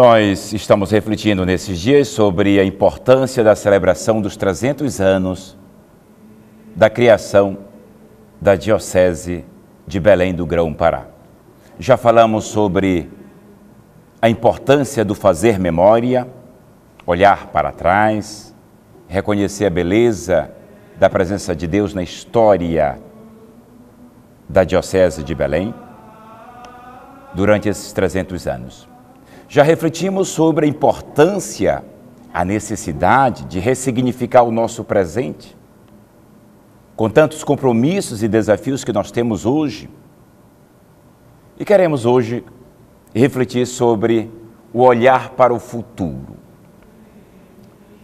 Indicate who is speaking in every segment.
Speaker 1: Nós estamos refletindo nesses dias sobre a importância da celebração dos 300 anos da criação da Diocese de Belém do Grão-Pará. Já falamos sobre a importância do fazer memória, olhar para trás, reconhecer a beleza da presença de Deus na história da Diocese de Belém durante esses 300 anos. Já refletimos sobre a importância, a necessidade de ressignificar o nosso presente. Com tantos compromissos e desafios que nós temos hoje, e queremos hoje refletir sobre o olhar para o futuro.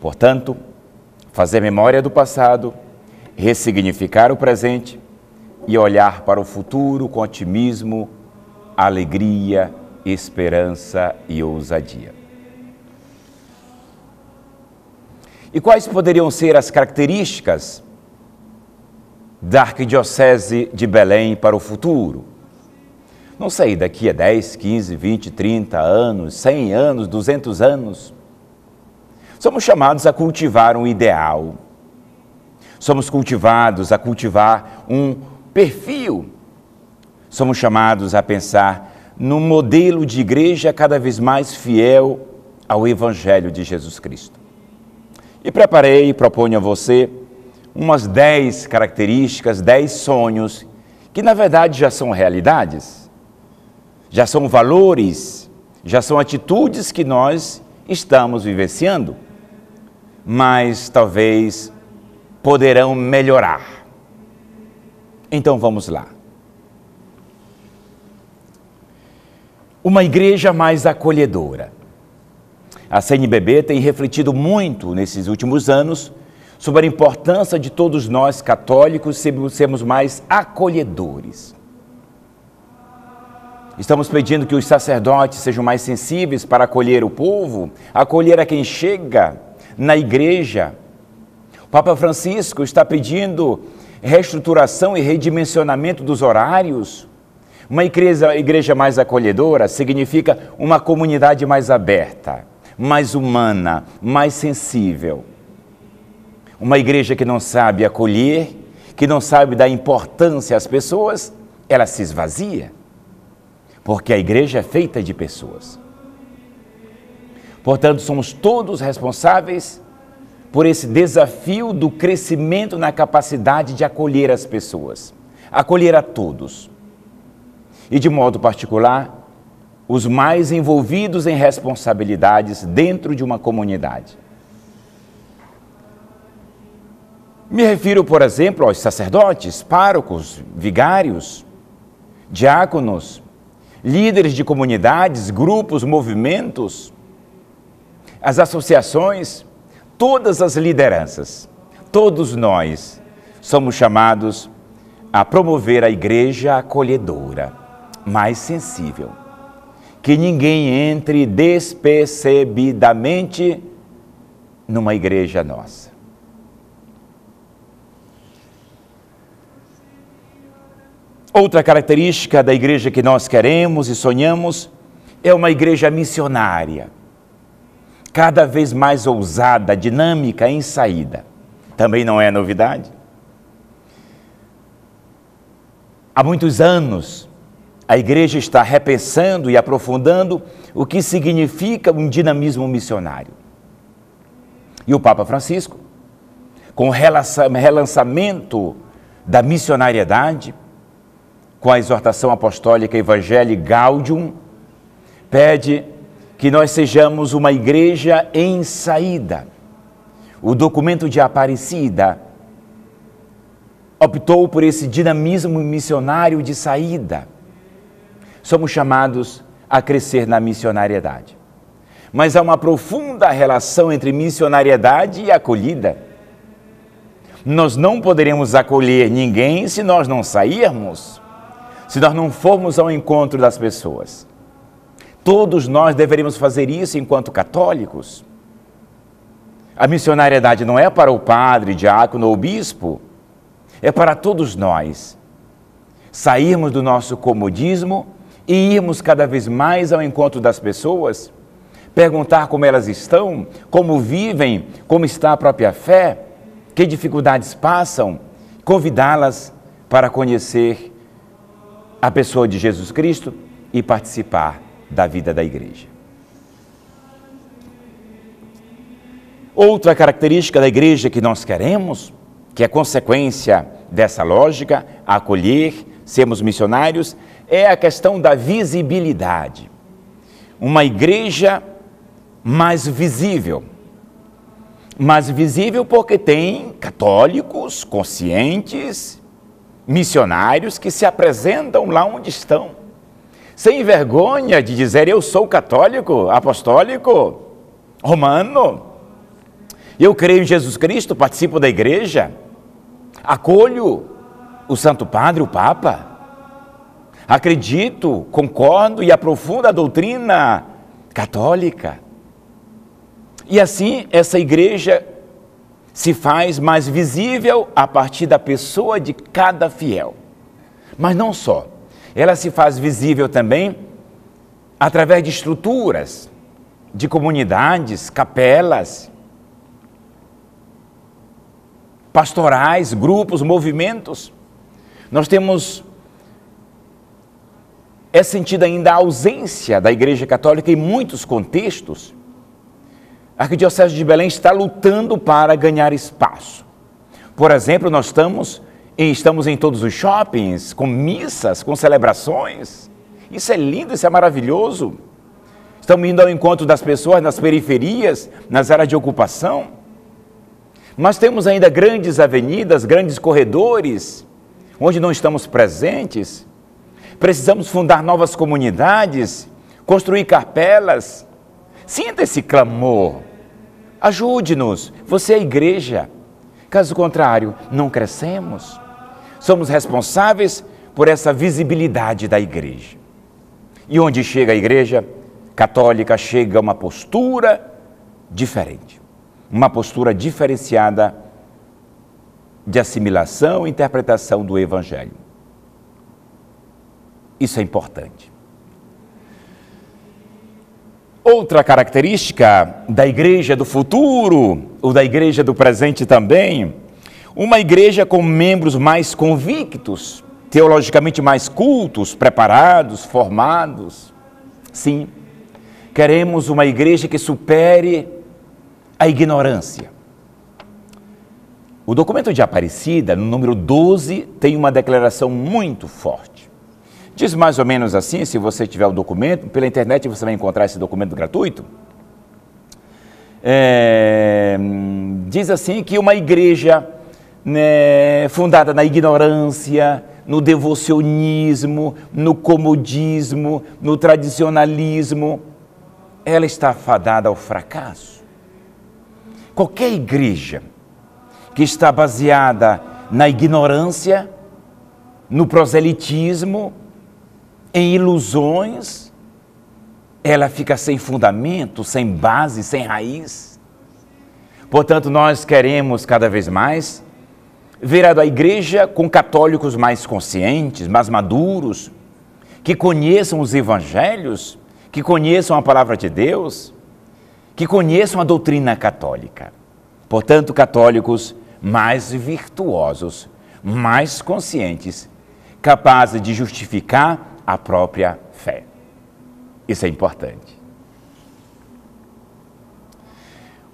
Speaker 1: Portanto, fazer memória do passado, ressignificar o presente e olhar para o futuro com otimismo, alegria esperança e ousadia. E quais poderiam ser as características da Arquidiocese de Belém para o futuro? Não sei, daqui a 10, 15, 20, 30 anos, 100 anos, 200 anos. Somos chamados a cultivar um ideal. Somos cultivados a cultivar um perfil. Somos chamados a pensar no modelo de igreja cada vez mais fiel ao Evangelho de Jesus Cristo. E preparei e proponho a você umas dez características, dez sonhos, que na verdade já são realidades, já são valores, já são atitudes que nós estamos vivenciando, mas talvez poderão melhorar. Então vamos lá. uma igreja mais acolhedora. A CNBB tem refletido muito nesses últimos anos sobre a importância de todos nós católicos sermos mais acolhedores. Estamos pedindo que os sacerdotes sejam mais sensíveis para acolher o povo, acolher a quem chega na igreja. O Papa Francisco está pedindo reestruturação e redimensionamento dos horários uma igreja, igreja mais acolhedora significa uma comunidade mais aberta, mais humana, mais sensível. Uma igreja que não sabe acolher, que não sabe dar importância às pessoas, ela se esvazia. Porque a igreja é feita de pessoas. Portanto, somos todos responsáveis por esse desafio do crescimento na capacidade de acolher as pessoas, acolher a todos e, de modo particular, os mais envolvidos em responsabilidades dentro de uma comunidade. Me refiro, por exemplo, aos sacerdotes, párocos, vigários, diáconos, líderes de comunidades, grupos, movimentos, as associações, todas as lideranças, todos nós somos chamados a promover a igreja acolhedora mais sensível. Que ninguém entre despercebidamente numa igreja nossa. Outra característica da igreja que nós queremos e sonhamos é uma igreja missionária, cada vez mais ousada, dinâmica em saída. Também não é novidade. Há muitos anos, a igreja está repensando e aprofundando o que significa um dinamismo missionário. E o Papa Francisco, com o relançamento da missionariedade, com a exortação apostólica Evangelii Gaudium, pede que nós sejamos uma igreja em saída. O documento de Aparecida optou por esse dinamismo missionário de saída somos chamados a crescer na missionariedade. Mas há uma profunda relação entre missionariedade e acolhida. Nós não poderemos acolher ninguém se nós não sairmos, se nós não formos ao encontro das pessoas. Todos nós deveríamos fazer isso enquanto católicos. A missionariedade não é para o padre, diácono ou bispo, é para todos nós. Sairmos do nosso comodismo e irmos cada vez mais ao encontro das pessoas, perguntar como elas estão, como vivem, como está a própria fé, que dificuldades passam, convidá-las para conhecer a pessoa de Jesus Cristo e participar da vida da igreja. Outra característica da igreja que nós queremos, que é consequência dessa lógica, acolher, sermos missionários, é a questão da visibilidade. Uma igreja mais visível. Mais visível porque tem católicos conscientes, missionários que se apresentam lá onde estão, sem vergonha de dizer: Eu sou católico, apostólico, romano, eu creio em Jesus Cristo, participo da igreja, acolho o Santo Padre, o Papa. Acredito, concordo e aprofundo a doutrina católica. E assim, essa igreja se faz mais visível a partir da pessoa de cada fiel. Mas não só. Ela se faz visível também através de estruturas, de comunidades, capelas, pastorais, grupos, movimentos. Nós temos é sentida ainda a ausência da Igreja Católica em muitos contextos, a Arquidiocese de Belém está lutando para ganhar espaço. Por exemplo, nós estamos, estamos em todos os shoppings, com missas, com celebrações. Isso é lindo, isso é maravilhoso. Estamos indo ao encontro das pessoas nas periferias, nas áreas de ocupação. Mas temos ainda grandes avenidas, grandes corredores, onde não estamos presentes Precisamos fundar novas comunidades, construir capelas. Sinta esse clamor. Ajude-nos. Você é a igreja. Caso contrário, não crescemos. Somos responsáveis por essa visibilidade da igreja. E onde chega a igreja católica, chega uma postura diferente, uma postura diferenciada de assimilação e interpretação do evangelho. Isso é importante. Outra característica da igreja do futuro, ou da igreja do presente também, uma igreja com membros mais convictos, teologicamente mais cultos, preparados, formados. Sim, queremos uma igreja que supere a ignorância. O documento de Aparecida, no número 12, tem uma declaração muito forte. Diz mais ou menos assim, se você tiver o documento, pela internet você vai encontrar esse documento gratuito. É, diz assim que uma igreja né, fundada na ignorância, no devocionismo, no comodismo, no tradicionalismo, ela está fadada ao fracasso. Qualquer igreja que está baseada na ignorância, no proselitismo, em ilusões, ela fica sem fundamento, sem base, sem raiz. Portanto, nós queremos cada vez mais ver a igreja com católicos mais conscientes, mais maduros, que conheçam os evangelhos, que conheçam a palavra de Deus, que conheçam a doutrina católica. Portanto, católicos mais virtuosos, mais conscientes, capazes de justificar a própria fé. Isso é importante.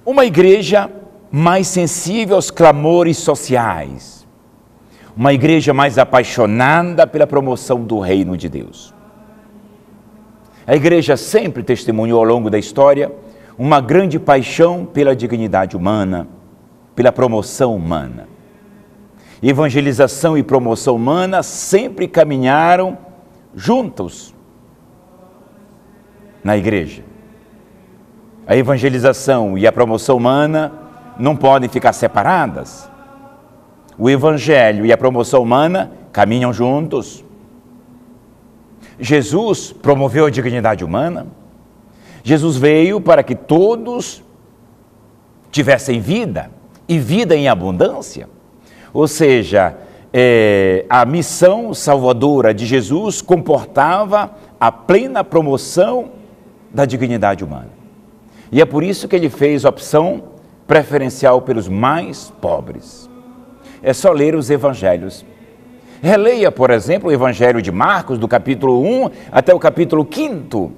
Speaker 1: Uma igreja mais sensível aos clamores sociais. Uma igreja mais apaixonada pela promoção do reino de Deus. A igreja sempre testemunhou ao longo da história uma grande paixão pela dignidade humana, pela promoção humana. Evangelização e promoção humana sempre caminharam Juntos na igreja. A evangelização e a promoção humana não podem ficar separadas. O evangelho e a promoção humana caminham juntos. Jesus promoveu a dignidade humana. Jesus veio para que todos tivessem vida e vida em abundância. Ou seja, é, a missão salvadora de Jesus comportava a plena promoção da dignidade humana. E é por isso que ele fez opção preferencial pelos mais pobres. É só ler os evangelhos. Releia, por exemplo, o evangelho de Marcos, do capítulo 1 até o capítulo 5,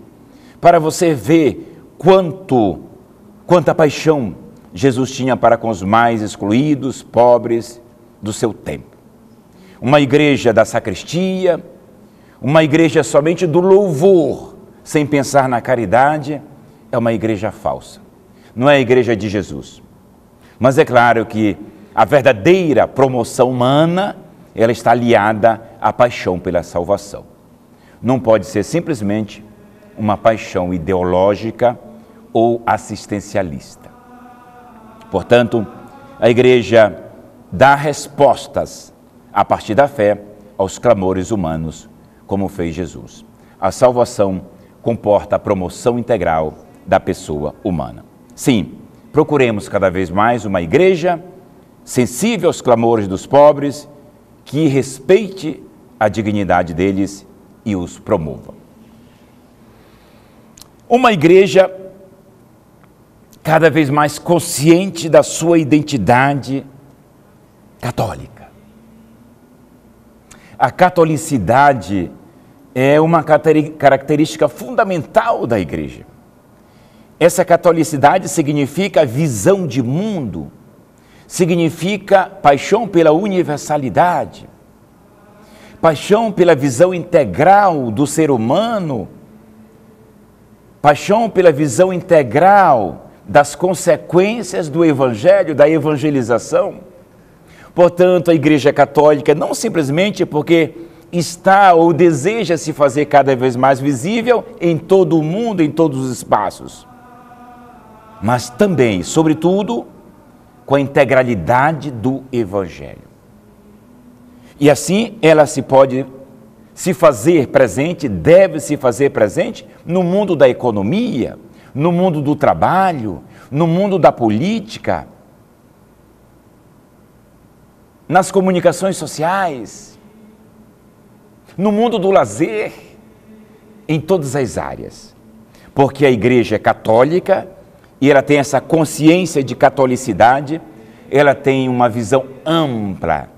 Speaker 1: para você ver quanto quanta paixão Jesus tinha para com os mais excluídos, pobres do seu tempo uma igreja da sacristia, uma igreja somente do louvor, sem pensar na caridade, é uma igreja falsa. Não é a igreja de Jesus. Mas é claro que a verdadeira promoção humana, ela está aliada à paixão pela salvação. Não pode ser simplesmente uma paixão ideológica ou assistencialista. Portanto, a igreja dá respostas a partir da fé, aos clamores humanos, como fez Jesus. A salvação comporta a promoção integral da pessoa humana. Sim, procuremos cada vez mais uma igreja sensível aos clamores dos pobres, que respeite a dignidade deles e os promova. Uma igreja cada vez mais consciente da sua identidade católica a catolicidade é uma característica fundamental da igreja. Essa catolicidade significa visão de mundo, significa paixão pela universalidade, paixão pela visão integral do ser humano, paixão pela visão integral das consequências do evangelho, da evangelização Portanto, a Igreja Católica, não simplesmente porque está ou deseja se fazer cada vez mais visível em todo o mundo, em todos os espaços, mas também, sobretudo, com a integralidade do Evangelho. E assim ela se pode se fazer presente, deve se fazer presente no mundo da economia, no mundo do trabalho, no mundo da política, nas comunicações sociais, no mundo do lazer, em todas as áreas. Porque a igreja é católica e ela tem essa consciência de catolicidade, ela tem uma visão ampla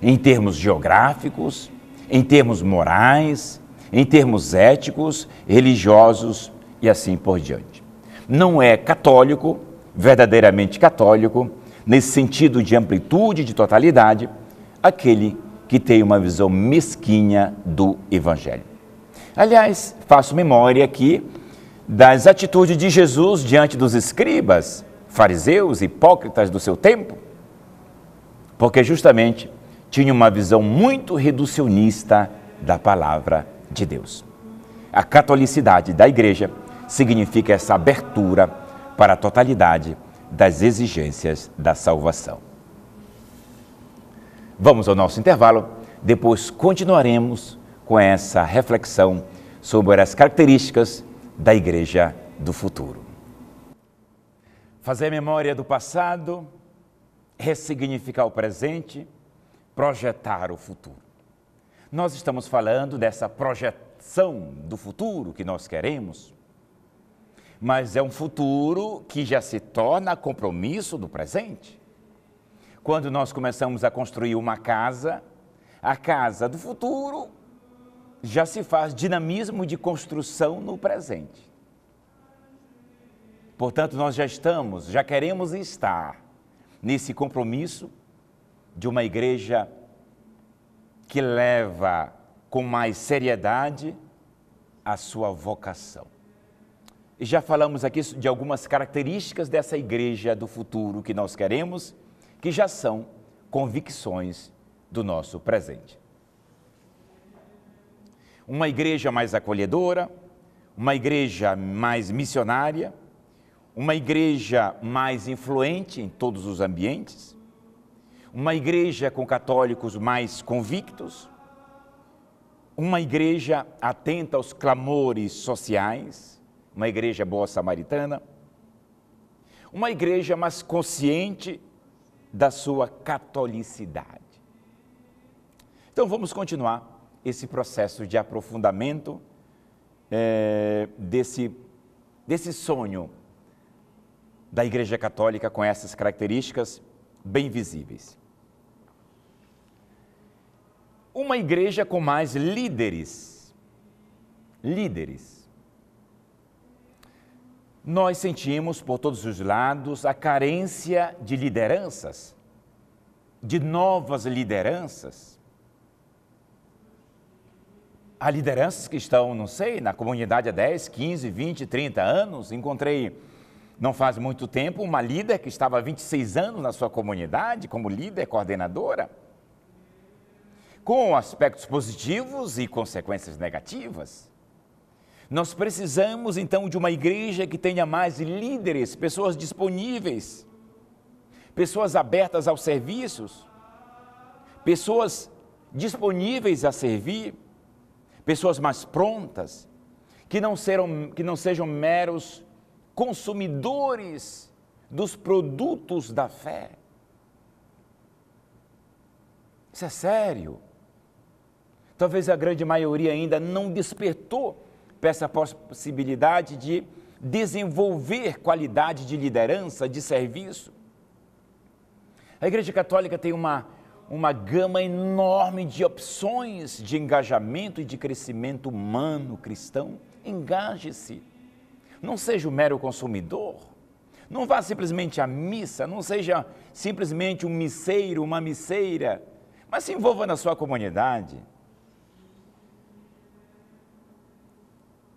Speaker 1: em termos geográficos, em termos morais, em termos éticos, religiosos e assim por diante. Não é católico, verdadeiramente católico, nesse sentido de amplitude, de totalidade, aquele que tem uma visão mesquinha do Evangelho. Aliás, faço memória aqui das atitudes de Jesus diante dos escribas, fariseus, hipócritas do seu tempo, porque justamente tinha uma visão muito reducionista da palavra de Deus. A catolicidade da igreja significa essa abertura para a totalidade das exigências da salvação. Vamos ao nosso intervalo, depois continuaremos com essa reflexão sobre as características da igreja do futuro. Fazer memória do passado, ressignificar o presente, projetar o futuro. Nós estamos falando dessa projeção do futuro que nós queremos mas é um futuro que já se torna compromisso do presente. Quando nós começamos a construir uma casa, a casa do futuro já se faz dinamismo de construção no presente. Portanto, nós já estamos, já queremos estar nesse compromisso de uma igreja que leva com mais seriedade a sua vocação. Já falamos aqui de algumas características dessa igreja do futuro que nós queremos, que já são convicções do nosso presente. Uma igreja mais acolhedora, uma igreja mais missionária, uma igreja mais influente em todos os ambientes, uma igreja com católicos mais convictos, uma igreja atenta aos clamores sociais uma igreja boa samaritana, uma igreja mais consciente da sua catolicidade. Então vamos continuar esse processo de aprofundamento é, desse, desse sonho da Igreja Católica com essas características bem visíveis. Uma igreja com mais líderes. Líderes nós sentimos por todos os lados a carência de lideranças, de novas lideranças. Há lideranças que estão, não sei, na comunidade há 10, 15, 20, 30 anos. Encontrei, não faz muito tempo, uma líder que estava há 26 anos na sua comunidade, como líder coordenadora, com aspectos positivos e consequências negativas. Nós precisamos então de uma igreja que tenha mais líderes, pessoas disponíveis, pessoas abertas aos serviços, pessoas disponíveis a servir, pessoas mais prontas, que não, serão, que não sejam meros consumidores dos produtos da fé. Isso é sério. Talvez a grande maioria ainda não despertou peça a possibilidade de desenvolver qualidade de liderança, de serviço. A Igreja Católica tem uma, uma gama enorme de opções de engajamento e de crescimento humano cristão. Engaje-se. Não seja um mero consumidor. Não vá simplesmente à missa, não seja simplesmente um misseiro, uma misseira, mas se envolva na sua comunidade,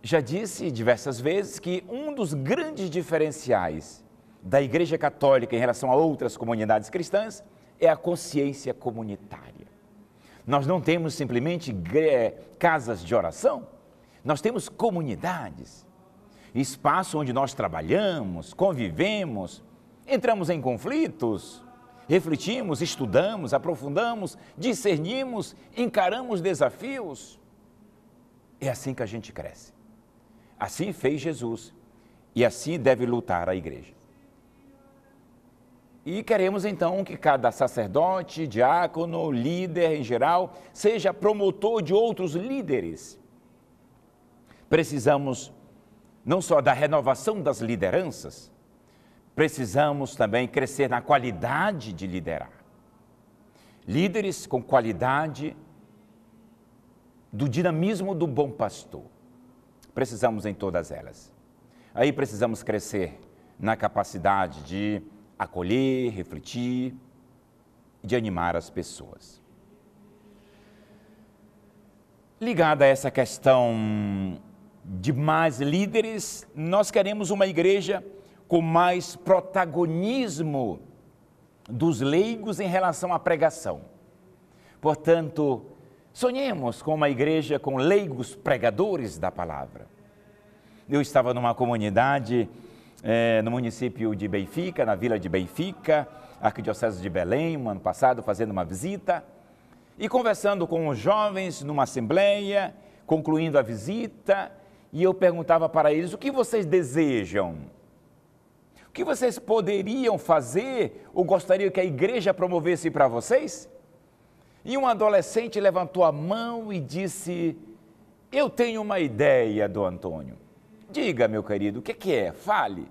Speaker 1: já disse diversas vezes que um dos grandes diferenciais da Igreja Católica em relação a outras comunidades cristãs é a consciência comunitária. Nós não temos simplesmente eh, casas de oração, nós temos comunidades, espaço onde nós trabalhamos, convivemos, entramos em conflitos, refletimos, estudamos, aprofundamos, discernimos, encaramos desafios. É assim que a gente cresce. Assim fez Jesus e assim deve lutar a igreja. E queremos então que cada sacerdote, diácono, líder em geral, seja promotor de outros líderes. Precisamos não só da renovação das lideranças, precisamos também crescer na qualidade de liderar. Líderes com qualidade do dinamismo do bom pastor. Precisamos em todas elas. Aí precisamos crescer na capacidade de acolher, refletir, de animar as pessoas. Ligada a essa questão de mais líderes, nós queremos uma igreja com mais protagonismo dos leigos em relação à pregação. Portanto, Sonhemos com uma igreja com leigos pregadores da palavra. Eu estava numa comunidade é, no município de Benfica, na vila de Benfica, arquidiocese de Belém, um ano passado, fazendo uma visita e conversando com os jovens numa assembleia, concluindo a visita, e eu perguntava para eles: o que vocês desejam? O que vocês poderiam fazer ou gostariam que a igreja promovesse para vocês? E um adolescente levantou a mão e disse: Eu tenho uma ideia, do Antônio. Diga, meu querido, o que, que é? Fale.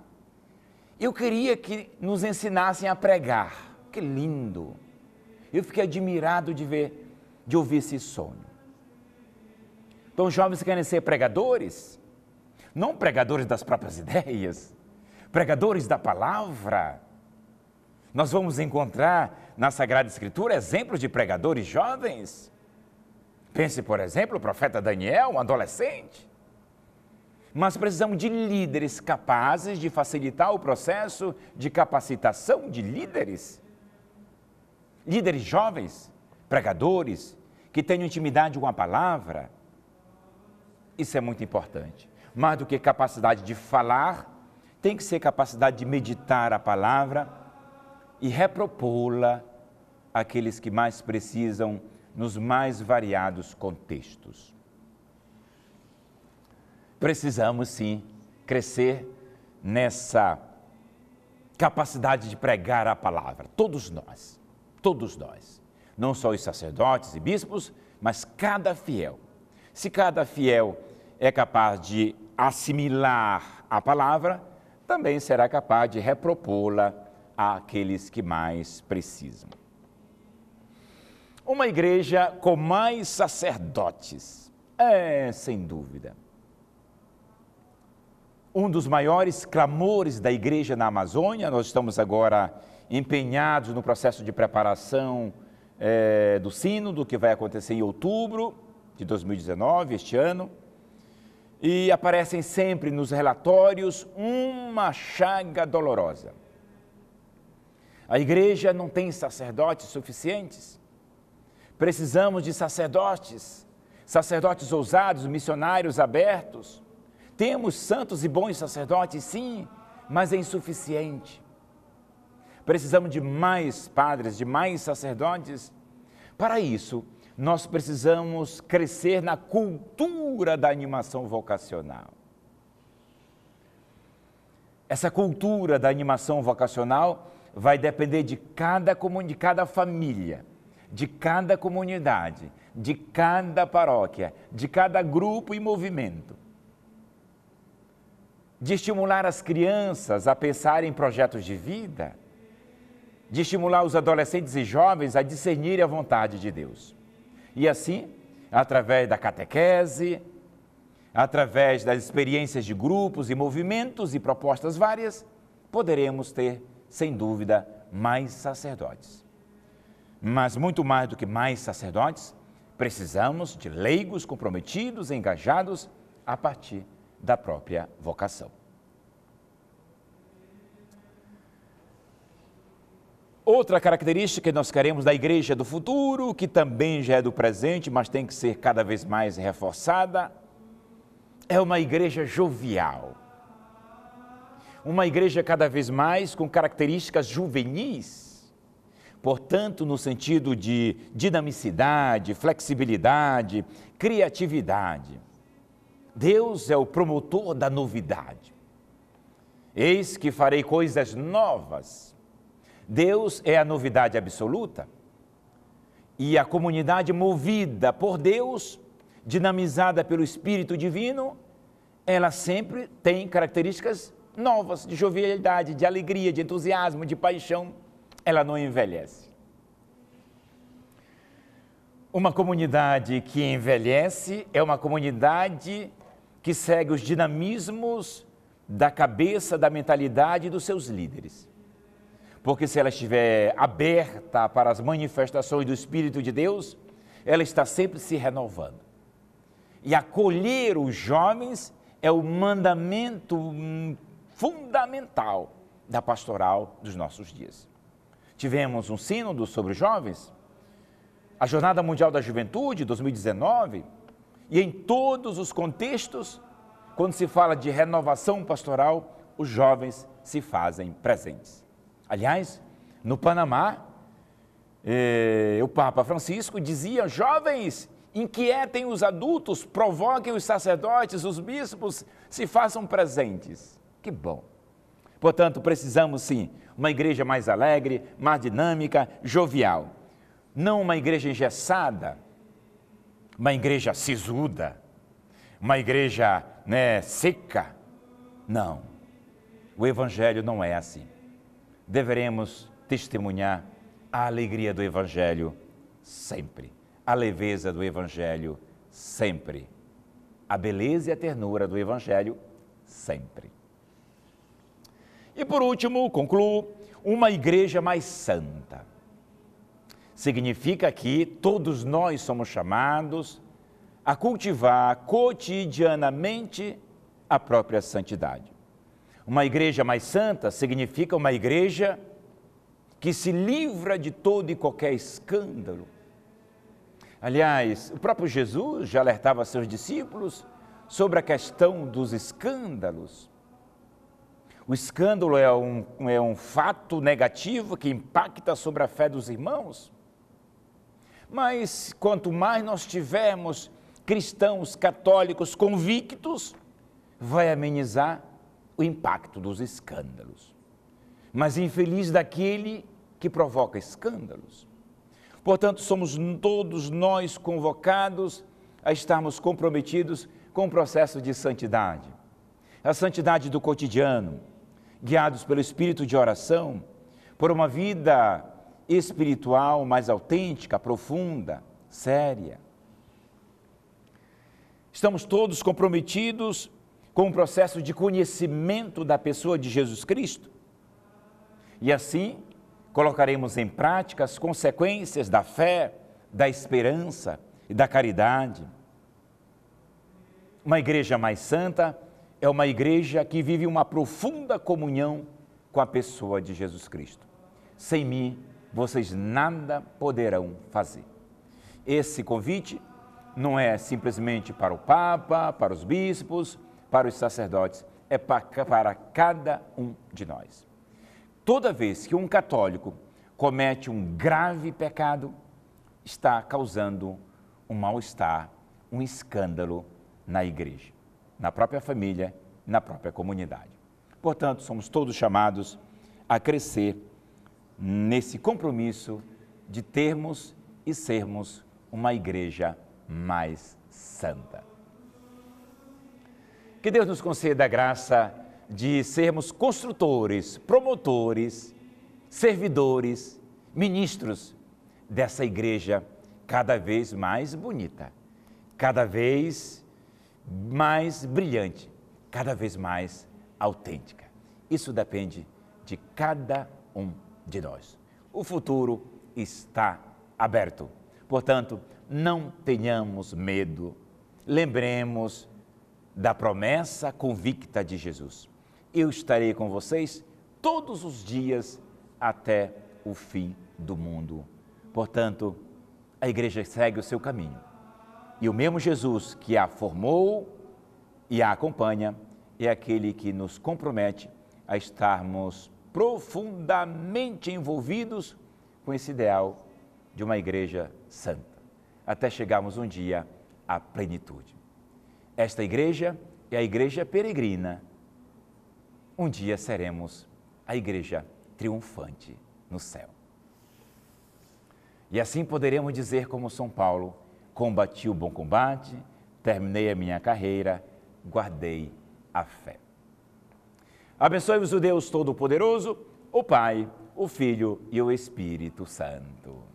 Speaker 1: Eu queria que nos ensinassem a pregar. Que lindo! Eu fiquei admirado de ver, de ouvir esse sonho. Então, jovens querem ser pregadores, não pregadores das próprias ideias, pregadores da palavra. Nós vamos encontrar na Sagrada Escritura exemplos de pregadores jovens. Pense, por exemplo, o profeta Daniel, um adolescente. Mas precisamos de líderes capazes de facilitar o processo de capacitação de líderes. Líderes jovens, pregadores, que tenham intimidade com a palavra. Isso é muito importante. Mais do que capacidade de falar, tem que ser capacidade de meditar a palavra e repropô-la aqueles que mais precisam nos mais variados contextos. Precisamos sim crescer nessa capacidade de pregar a palavra, todos nós, todos nós, não só os sacerdotes e bispos, mas cada fiel. Se cada fiel é capaz de assimilar a palavra, também será capaz de repropô-la àqueles que mais precisam. Uma igreja com mais sacerdotes. É, sem dúvida. Um dos maiores clamores da igreja na Amazônia, nós estamos agora empenhados no processo de preparação é, do sínodo que vai acontecer em outubro de 2019, este ano. E aparecem sempre nos relatórios uma chaga dolorosa. A igreja não tem sacerdotes suficientes. Precisamos de sacerdotes, sacerdotes ousados, missionários abertos. Temos santos e bons sacerdotes, sim, mas é insuficiente. Precisamos de mais padres, de mais sacerdotes. Para isso, nós precisamos crescer na cultura da animação vocacional. Essa cultura da animação vocacional vai depender de cada comunidade, de cada família de cada comunidade, de cada paróquia, de cada grupo e movimento. De estimular as crianças a pensar em projetos de vida, de estimular os adolescentes e jovens a discernirem a vontade de Deus. E assim, através da catequese, através das experiências de grupos e movimentos e propostas várias, poderemos ter, sem dúvida, mais sacerdotes. Mas muito mais do que mais sacerdotes, precisamos de leigos comprometidos e engajados a partir da própria vocação. Outra característica que nós queremos da igreja do futuro, que também já é do presente, mas tem que ser cada vez mais reforçada, é uma igreja jovial. Uma igreja cada vez mais com características juvenis portanto, no sentido de dinamicidade, flexibilidade, criatividade. Deus é o promotor da novidade. Eis que farei coisas novas. Deus é a novidade absoluta. E a comunidade movida por Deus, dinamizada pelo Espírito Divino, ela sempre tem características novas de jovialidade, de alegria, de entusiasmo, de paixão ela não envelhece. Uma comunidade que envelhece é uma comunidade que segue os dinamismos da cabeça, da mentalidade dos seus líderes. Porque se ela estiver aberta para as manifestações do Espírito de Deus, ela está sempre se renovando. E acolher os jovens é o mandamento hum, fundamental da pastoral dos nossos dias tivemos um sínodo sobre jovens, a Jornada Mundial da Juventude 2019, e em todos os contextos, quando se fala de renovação pastoral, os jovens se fazem presentes. Aliás, no Panamá, eh, o Papa Francisco dizia: jovens, inquietem os adultos, provoquem os sacerdotes, os bispos, se façam presentes. Que bom! Portanto, precisamos sim, uma igreja mais alegre, mais dinâmica, jovial. Não uma igreja engessada, uma igreja sisuda, uma igreja né, seca. Não. O Evangelho não é assim. Deveremos testemunhar a alegria do Evangelho sempre, a leveza do Evangelho sempre, a beleza e a ternura do Evangelho sempre. E por último, concluo, uma igreja mais santa. Significa que todos nós somos chamados a cultivar cotidianamente a própria santidade. Uma igreja mais santa significa uma igreja que se livra de todo e qualquer escândalo. Aliás, o próprio Jesus já alertava seus discípulos sobre a questão dos escândalos. O escândalo é um, é um fato negativo que impacta sobre a fé dos irmãos. Mas quanto mais nós tivermos cristãos católicos convictos, vai amenizar o impacto dos escândalos. Mas infeliz daquele que provoca escândalos. Portanto, somos todos nós convocados a estarmos comprometidos com o processo de santidade. A santidade do cotidiano, guiados pelo espírito de oração, por uma vida espiritual mais autêntica, profunda, séria. Estamos todos comprometidos com o processo de conhecimento da pessoa de Jesus Cristo. E assim, colocaremos em prática as consequências da fé, da esperança e da caridade. Uma igreja mais santa é uma igreja que vive uma profunda comunhão com a pessoa de Jesus Cristo. Sem mim, vocês nada poderão fazer. Esse convite não é simplesmente para o Papa, para os bispos, para os sacerdotes, é para cada um de nós. Toda vez que um católico comete um grave pecado, está causando um mal-estar, um escândalo na igreja na própria família, na própria comunidade. Portanto, somos todos chamados a crescer nesse compromisso de termos e sermos uma igreja mais santa. Que Deus nos conceda a graça de sermos construtores, promotores, servidores, ministros dessa igreja cada vez mais bonita, cada vez mais brilhante, cada vez mais autêntica. Isso depende de cada um de nós. O futuro está aberto. Portanto, não tenhamos medo. Lembremos da promessa convicta de Jesus. Eu estarei com vocês todos os dias até o fim do mundo. Portanto, a igreja segue o seu caminho e o mesmo Jesus que a formou e a acompanha é aquele que nos compromete a estarmos profundamente envolvidos com esse ideal de uma igreja santa, até chegarmos um dia à plenitude. Esta igreja é a igreja peregrina. Um dia seremos a igreja triunfante no céu. E assim poderemos dizer, como São Paulo, combati o bom combate, terminei a minha carreira, guardei a fé. Abençoe-vos o Deus Todo-Poderoso, o Pai, o Filho e o Espírito Santo.